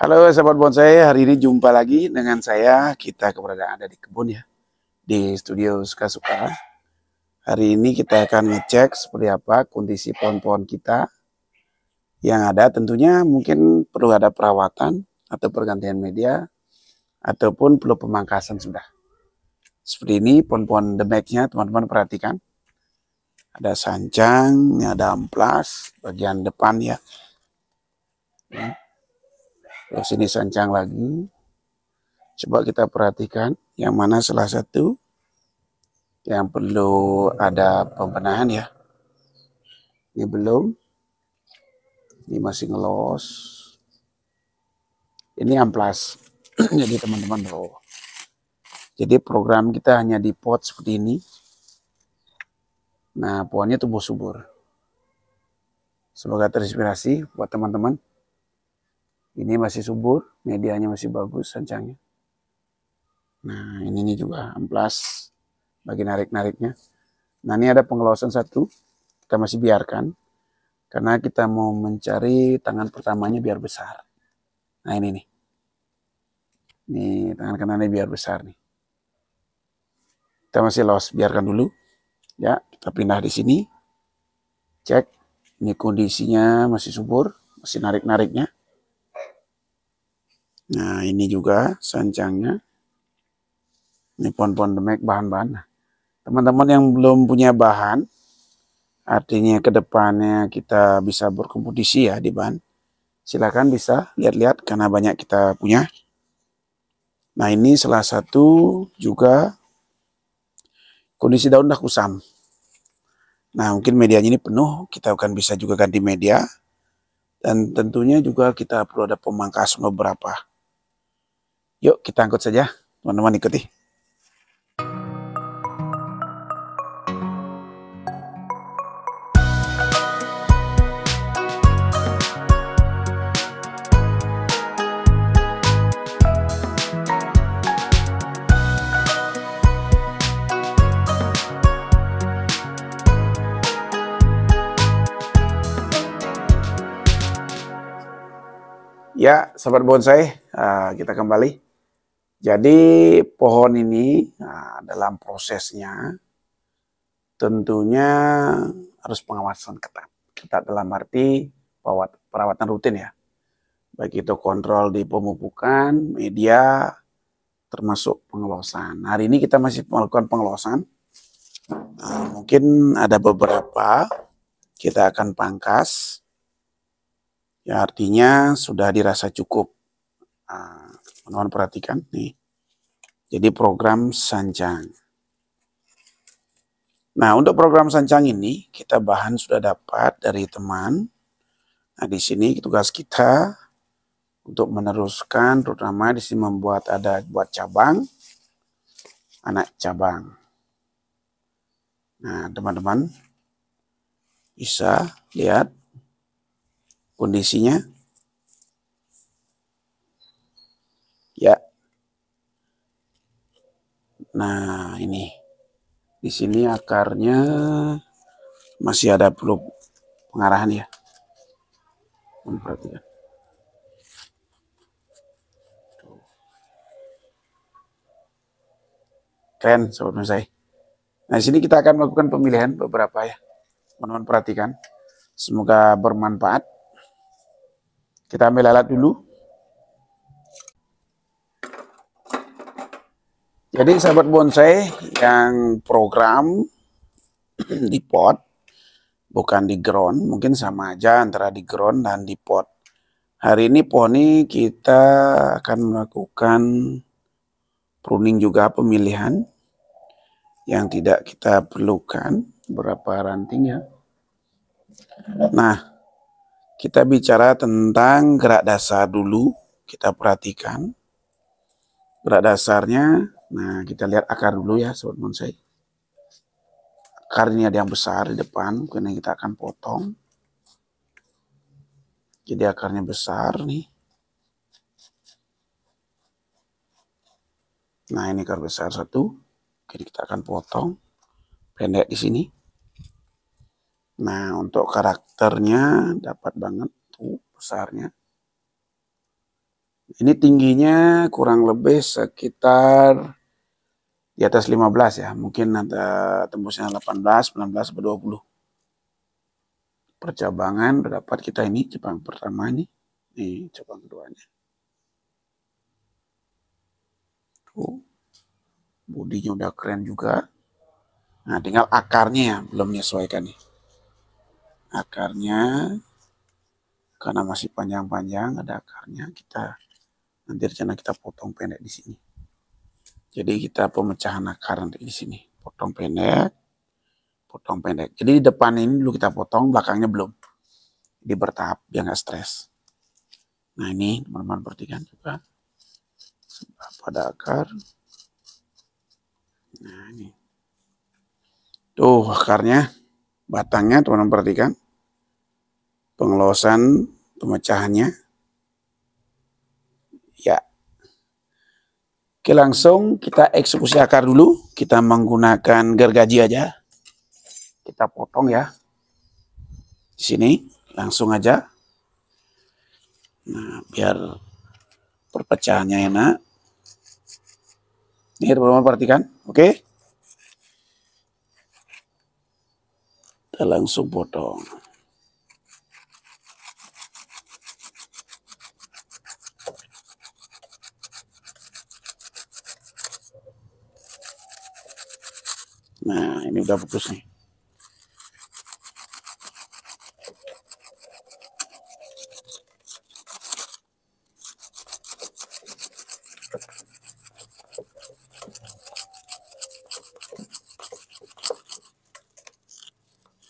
Halo sahabat bonsai, hari ini jumpa lagi dengan saya, kita keberadaan ada di kebun ya, di studio suka-suka. Hari ini kita akan ngecek seperti apa kondisi pohon-pohon kita. Yang ada tentunya mungkin perlu ada perawatan atau pergantian media, ataupun perlu pemangkasan sudah. Seperti ini pohon-pohon demeknya teman-teman perhatikan. Ada sancang, ada amplas, bagian depan ya. Hmm. Terus ini sancang lagi. Coba kita perhatikan yang mana salah satu yang perlu ada pembenahan ya. Ini belum. Ini masih ngelos. Ini amplas. Jadi teman-teman loh. Jadi program kita hanya di pot seperti ini. Nah, pohonnya tumbuh subur. Semoga terinspirasi buat teman-teman. Ini masih subur, medianya masih bagus sancangnya. Nah, ini, ini juga amplas bagi narik-nariknya. Nah, ini ada pengelosan satu. Kita masih biarkan. Karena kita mau mencari tangan pertamanya biar besar. Nah, ini nih. Ini tangan kanannya biar besar nih. Kita masih los, biarkan dulu. Ya, kita pindah di sini. Cek. Ini kondisinya masih subur, masih narik-nariknya. Nah, ini juga sancangnya. Ini pohon-pohon demek bahan-bahan. Nah, teman-teman yang belum punya bahan, artinya kedepannya kita bisa berkompetisi ya di bahan. Silakan bisa lihat-lihat karena banyak kita punya. Nah, ini salah satu juga kondisi daun dah kusam. Nah, mungkin medianya ini penuh, kita akan bisa juga ganti media. Dan tentunya juga kita perlu ada pemangkas beberapa Yuk kita angkut saja, teman-teman ikuti. Ya, sahabat bonsai, eh, kita kembali. Jadi pohon ini nah, dalam prosesnya tentunya harus pengawasan ketat. Ketat dalam arti perawatan rutin ya. Baik itu kontrol di pemupukan, media, termasuk pengelosan. Hari ini kita masih melakukan pengelosan. Nah, mungkin ada beberapa kita akan pangkas. Ya artinya sudah dirasa cukup. Nah, teman-teman perhatikan nih jadi program Sancang. nah untuk program Sancang ini kita bahan sudah dapat dari teman nah di sini tugas kita untuk meneruskan terutama di sini membuat ada buat cabang anak cabang nah teman-teman bisa lihat kondisinya Nah, ini. Di sini akarnya masih ada perlu pengarahan ya. Memperhatikan. Ya. Keren, sobat saya. Nah, di sini kita akan melakukan pemilihan beberapa ya. Teman-teman perhatikan. Semoga bermanfaat. Kita ambil alat dulu. Jadi sahabat bonsai yang program di pot bukan di ground, mungkin sama aja antara di ground dan di pot. Hari ini poni kita akan melakukan pruning juga pemilihan yang tidak kita perlukan berapa rantingnya. Nah, kita bicara tentang gerak dasar dulu, kita perhatikan. Gerak dasarnya Nah, kita lihat akar dulu ya, sobat bonsai. Akar ini ada yang besar di depan, yang kita akan potong. Jadi akarnya besar nih. Nah, ini akar besar satu. Jadi kita akan potong pendek di sini. Nah, untuk karakternya dapat banget tuh besarnya. Ini tingginya kurang lebih sekitar di atas 15 ya mungkin ada tembusnya 18 19 atau 20 percabangan berdapat kita ini cabang pertama ini ini cabang keduanya tuh bodinya udah keren juga nah tinggal akarnya ya belum menyesuaikan nih akarnya karena masih panjang-panjang ada akarnya kita nanti rencana kita potong pendek di sini jadi kita pemecahan akar nanti di sini. Potong pendek, potong pendek. Jadi di depan ini dulu kita potong, belakangnya belum. di bertahap, biar nggak stres. Nah ini teman-teman perhatikan juga. Sebelah pada akar. Nah ini. Tuh akarnya, batangnya teman-teman perhatikan. Pengelosan, pemecahannya. Oke langsung kita eksekusi akar dulu. Kita menggunakan gergaji aja. Kita potong ya. Di sini langsung aja. Nah biar perpecahannya enak. Ini teman-teman perhatikan. Oke. Kita langsung potong. Nah, ini udah bagus nih.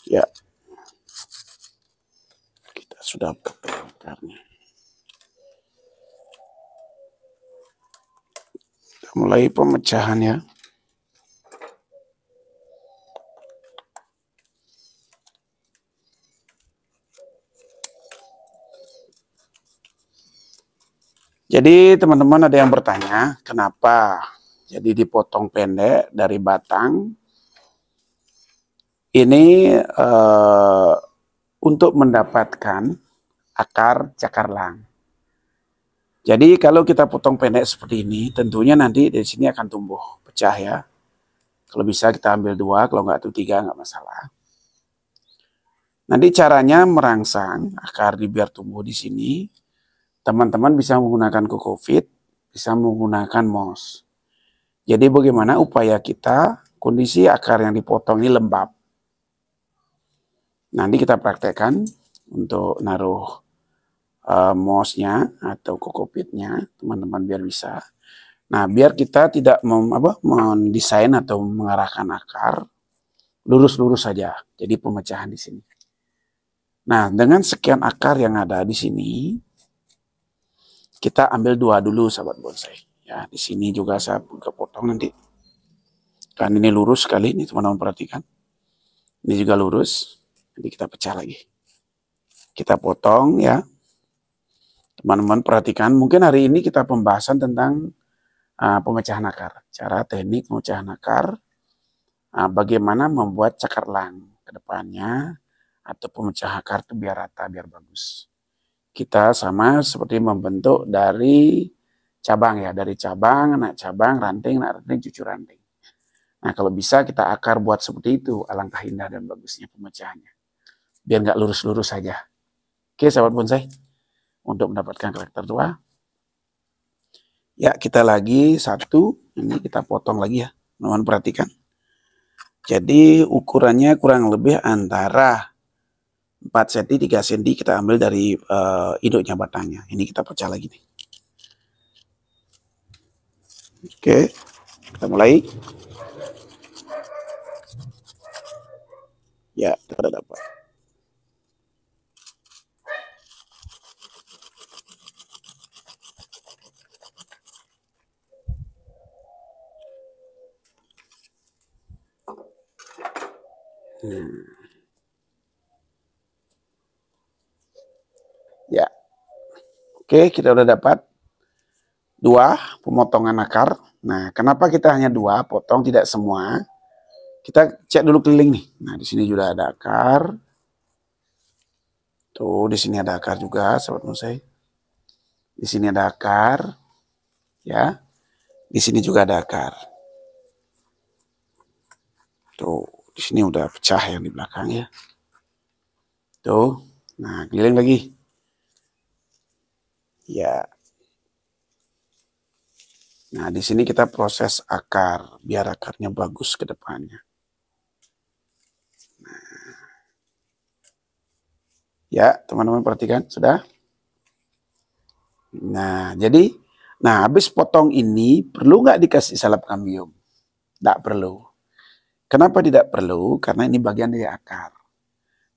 Ya. Kita sudah Kita mulai pemecahannya Jadi teman-teman ada yang bertanya, kenapa jadi dipotong pendek dari batang? Ini eh, untuk mendapatkan akar cakarlang. Jadi kalau kita potong pendek seperti ini, tentunya nanti dari sini akan tumbuh pecah ya. Kalau bisa kita ambil dua, kalau nggak itu tiga nggak masalah. Nanti caranya merangsang akar di biar tumbuh di sini, teman-teman bisa menggunakan kokofit, bisa menggunakan moss. Jadi bagaimana upaya kita kondisi akar yang dipotong ini lembab. Nanti kita praktekkan untuk naruh uh, eh, mossnya atau kokopitnya, teman-teman biar bisa. Nah, biar kita tidak mem, apa, mendesain atau mengarahkan akar, lurus-lurus saja. Jadi pemecahan di sini. Nah, dengan sekian akar yang ada di sini, kita ambil dua dulu sahabat bonsai. Ya, di sini juga saya potong nanti. Kan ini lurus sekali ini teman-teman perhatikan. Ini juga lurus. Jadi kita pecah lagi. Kita potong ya. Teman-teman perhatikan, mungkin hari ini kita pembahasan tentang uh, pemecahan akar. Cara teknik pemecahan akar. Uh, bagaimana membuat cakar lang ke depannya atau pemecah akar itu biar rata, biar bagus kita sama seperti membentuk dari cabang ya, dari cabang, nak cabang, ranting, nak ranting, cucu ranting. Nah kalau bisa kita akar buat seperti itu, alangkah indah dan bagusnya pemecahannya. Biar nggak lurus-lurus saja. Oke sahabat bonsai, untuk mendapatkan karakter tua. Ya kita lagi satu, ini kita potong lagi ya, teman perhatikan. Jadi ukurannya kurang lebih antara 4 cm, 3 cm kita ambil dari uh, eh, induknya batangnya. Ini kita pecah lagi nih. Oke, kita mulai. Ya, kita udah dapat. Hmm. Oke, kita udah dapat dua pemotongan akar. Nah, kenapa kita hanya dua, potong tidak semua? Kita cek dulu keliling nih. Nah, di sini juga ada akar. Tuh, di sini ada akar juga, sahabat musai. Di sini ada akar. Ya. Di sini juga ada akar. Tuh, di sini udah pecah yang di belakang ya. Tuh. Nah, keliling lagi ya. Nah, di sini kita proses akar biar akarnya bagus ke depannya. Nah. Ya, teman-teman perhatikan, sudah? Nah, jadi nah habis potong ini perlu nggak dikasih salep kambium? Nggak perlu. Kenapa tidak perlu? Karena ini bagian dari akar.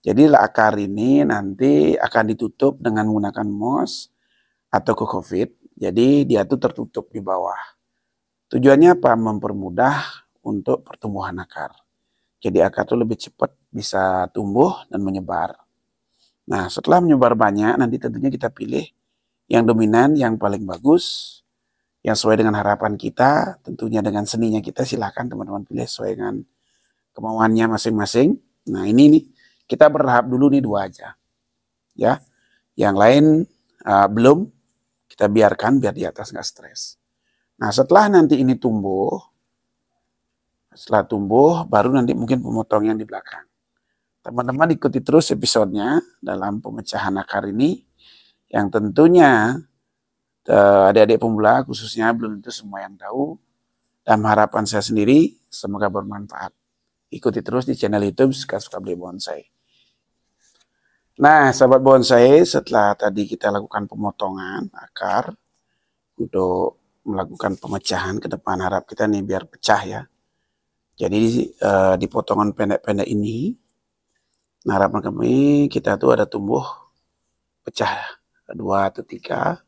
Jadi akar ini nanti akan ditutup dengan menggunakan moss atau ke COVID. Jadi dia tuh tertutup di bawah. Tujuannya apa? Mempermudah untuk pertumbuhan akar. Jadi akar tuh lebih cepat bisa tumbuh dan menyebar. Nah, setelah menyebar banyak, nanti tentunya kita pilih yang dominan, yang paling bagus, yang sesuai dengan harapan kita, tentunya dengan seninya kita, silahkan teman-teman pilih sesuai dengan kemauannya masing-masing. Nah, ini nih, kita berharap dulu nih dua aja. Ya, yang lain uh, belum, kita biarkan biar di atas nggak stres. Nah setelah nanti ini tumbuh, setelah tumbuh baru nanti mungkin pemotong yang di belakang. Teman-teman ikuti terus episodenya dalam pemecahan akar ini yang tentunya eh, adik-adik pemula khususnya belum tentu semua yang tahu. dan harapan saya sendiri, semoga bermanfaat. Ikuti terus di channel YouTube Suka Suka Beli Bonsai. Nah, sahabat bonsai, setelah tadi kita lakukan pemotongan akar untuk melakukan pemecahan ke depan harap kita nih biar pecah ya. Jadi eh, di potongan pendek-pendek ini, nah, harapan kami kita tuh ada tumbuh pecah dua atau tiga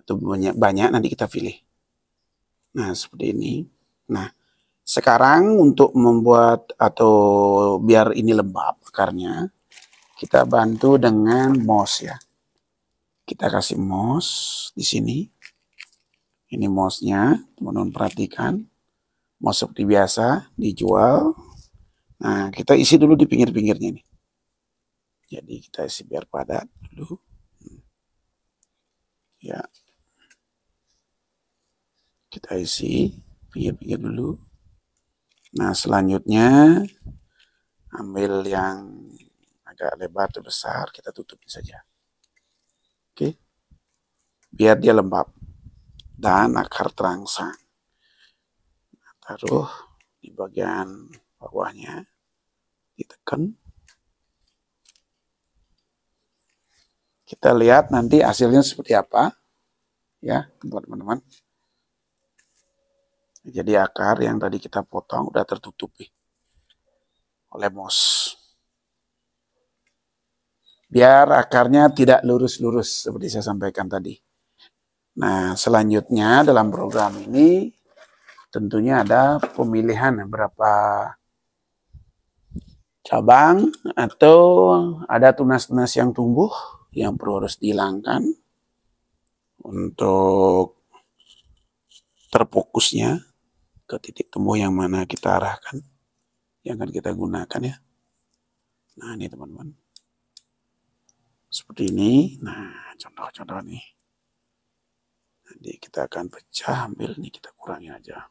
atau banyak banyak nanti kita pilih. Nah seperti ini. Nah sekarang untuk membuat atau biar ini lembab akarnya, kita bantu dengan mouse ya. Kita kasih mouse di sini. Ini mouse-nya, teman-teman perhatikan. Mouse seperti biasa, dijual. Nah, kita isi dulu di pinggir-pinggirnya ini Jadi kita isi biar padat dulu. Hmm. Ya. Kita isi pinggir-pinggir dulu. Nah, selanjutnya ambil yang agak lebar terbesar kita tutupin saja oke biar dia lembab dan akar terangsang taruh di bagian bawahnya ditekan kita lihat nanti hasilnya seperti apa ya teman-teman jadi akar yang tadi kita potong udah tertutupi oleh moss biar akarnya tidak lurus-lurus seperti saya sampaikan tadi. Nah, selanjutnya dalam program ini tentunya ada pemilihan berapa cabang atau ada tunas-tunas yang tumbuh yang perlu harus dihilangkan untuk terfokusnya ke titik tumbuh yang mana kita arahkan yang akan kita gunakan ya. Nah, ini teman-teman seperti ini. Nah, contoh-contoh nih. Nanti kita akan pecah, ambil ini kita kurangi aja.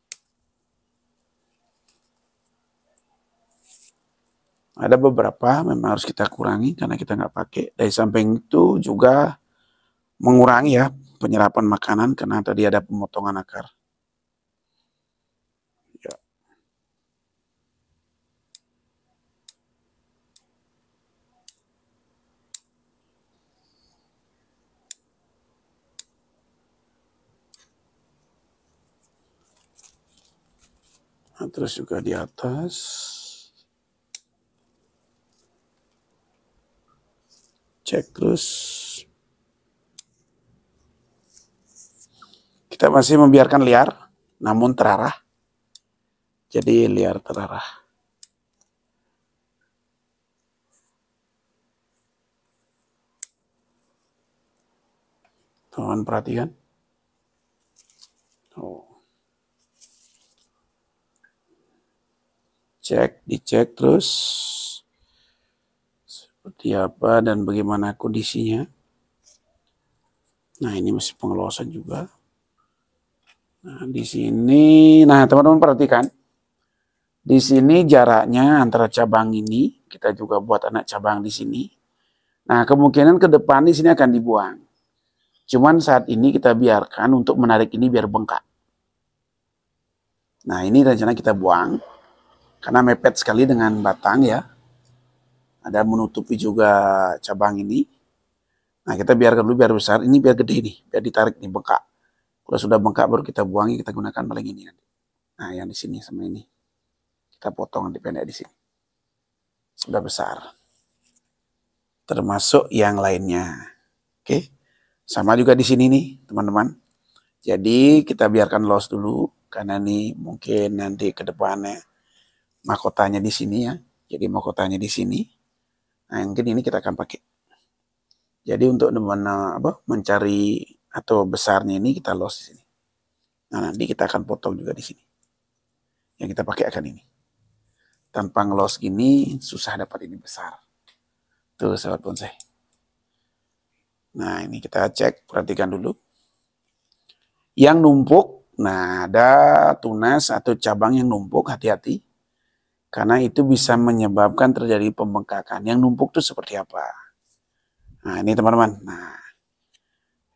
Ada beberapa memang harus kita kurangi karena kita nggak pakai. Dari samping itu juga mengurangi ya penyerapan makanan karena tadi ada pemotongan akar. terus juga di atas cek terus kita masih membiarkan liar namun terarah jadi liar terarah teman perhatikan oh dicek, dicek terus seperti apa dan bagaimana kondisinya. Nah, ini masih pengelosan juga. Nah, di sini, nah teman-teman perhatikan. Di sini jaraknya antara cabang ini, kita juga buat anak cabang di sini. Nah, kemungkinan ke depan di sini akan dibuang. Cuman saat ini kita biarkan untuk menarik ini biar bengkak. Nah, ini rencana kita buang karena mepet sekali dengan batang ya. Ada menutupi juga cabang ini. Nah kita biarkan dulu biar besar, ini biar gede nih, biar ditarik nih bengkak. Kalau sudah bengkak baru kita buangi, kita gunakan paling ini nanti. Nah yang di sini sama ini. Kita potong di pendek di sini. Sudah besar. Termasuk yang lainnya. Oke. Sama juga di sini nih teman-teman. Jadi kita biarkan los dulu karena nih mungkin nanti ke depannya mahkotanya di sini ya. Jadi mahkotanya di sini. Nah, mungkin ini kita akan pakai. Jadi untuk mana apa mencari atau besarnya ini kita los di sini. Nah, nanti kita akan potong juga di sini. Yang kita pakai akan ini. Tanpa ngelos gini susah dapat ini besar. Tuh sahabat bonsai. Nah, ini kita cek, perhatikan dulu. Yang numpuk, nah ada tunas atau cabang yang numpuk, hati-hati. Karena itu bisa hmm. menyebabkan terjadi pembengkakan. Yang numpuk itu seperti apa? Nah, ini teman-teman. Nah,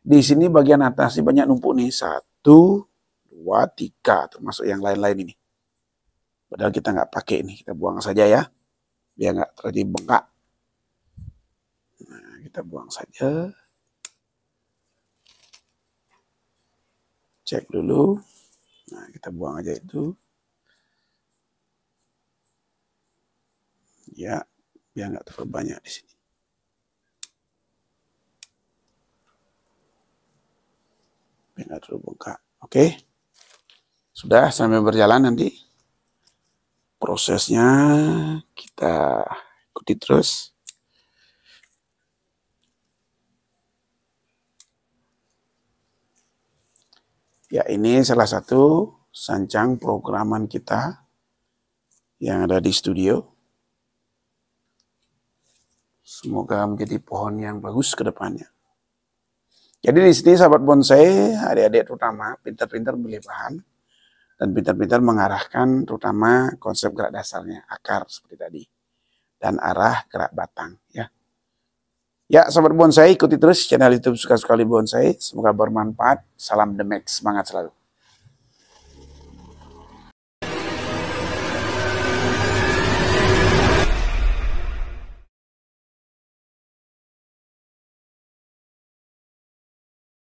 di sini bagian atas ini banyak numpuk nih. Satu, dua, tiga. Termasuk yang lain-lain ini. Padahal kita nggak pakai ini. Kita buang saja ya. Biar nggak terjadi bengkak. Nah, kita buang saja. Cek dulu. Nah, kita buang aja itu. ya biar nggak terlalu banyak di sini. Biar nggak terlalu bengkak. Oke. Sudah sampai berjalan nanti prosesnya kita ikuti terus. Ya, ini salah satu sancang programan kita yang ada di studio. Semoga menjadi pohon yang bagus ke depannya. Jadi di sini sahabat bonsai, adik-adik terutama pintar-pintar beli bahan dan pintar-pintar mengarahkan terutama konsep gerak dasarnya, akar seperti tadi dan arah gerak batang ya. Ya, sahabat bonsai ikuti terus channel YouTube suka sekali bonsai. Semoga bermanfaat. Salam demek semangat selalu.